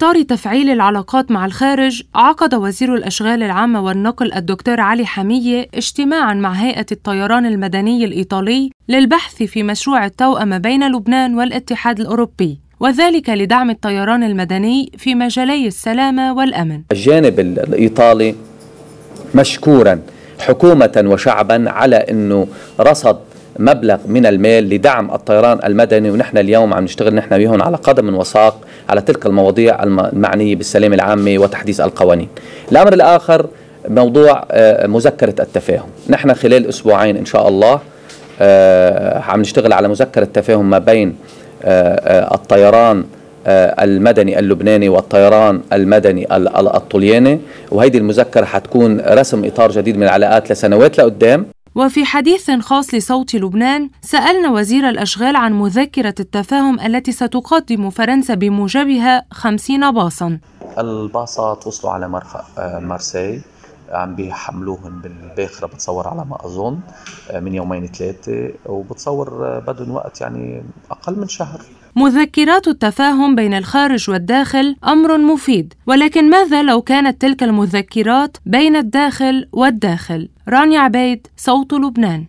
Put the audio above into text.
إطار تفعيل العلاقات مع الخارج عقد وزير الأشغال العامة والنقل الدكتور علي حمية اجتماعا مع هيئة الطيران المدني الإيطالي للبحث في مشروع التوأمة بين لبنان والاتحاد الأوروبي وذلك لدعم الطيران المدني في مجالي السلامة والأمن الجانب الإيطالي مشكورا حكومة وشعبا على أنه رصد مبلغ من المال لدعم الطيران المدني ونحن اليوم عم نشتغل نحن وياهم على قدم وساق على تلك المواضيع المعنيه بالسلامه العامه وتحديث القوانين. الامر الاخر موضوع آه، مذكره التفاهم، نحن خلال اسبوعين ان شاء الله آه، عم نشتغل على مذكره تفاهم ما بين آه، الطيران المدني اللبناني والطيران المدني الطلياني وهيدي المذكرة حتكون رسم إطار جديد من العلاقات لسنوات لقدام وفي حديث خاص لصوت لبنان سألنا وزير الأشغال عن مذكرة التفاهم التي ستقدم فرنسا بموجبها خمسين باصا الباصات وصلوا على مرسي آه، عم بيحملوهم بالباخره بتصور على ما اظن آه، من يومين ثلاثه وبتصور آه، بدهم وقت يعني اقل من شهر مذكرات التفاهم بين الخارج والداخل امر مفيد ولكن ماذا لو كانت تلك المذكرات بين الداخل والداخل رانيا عبيد صوت لبنان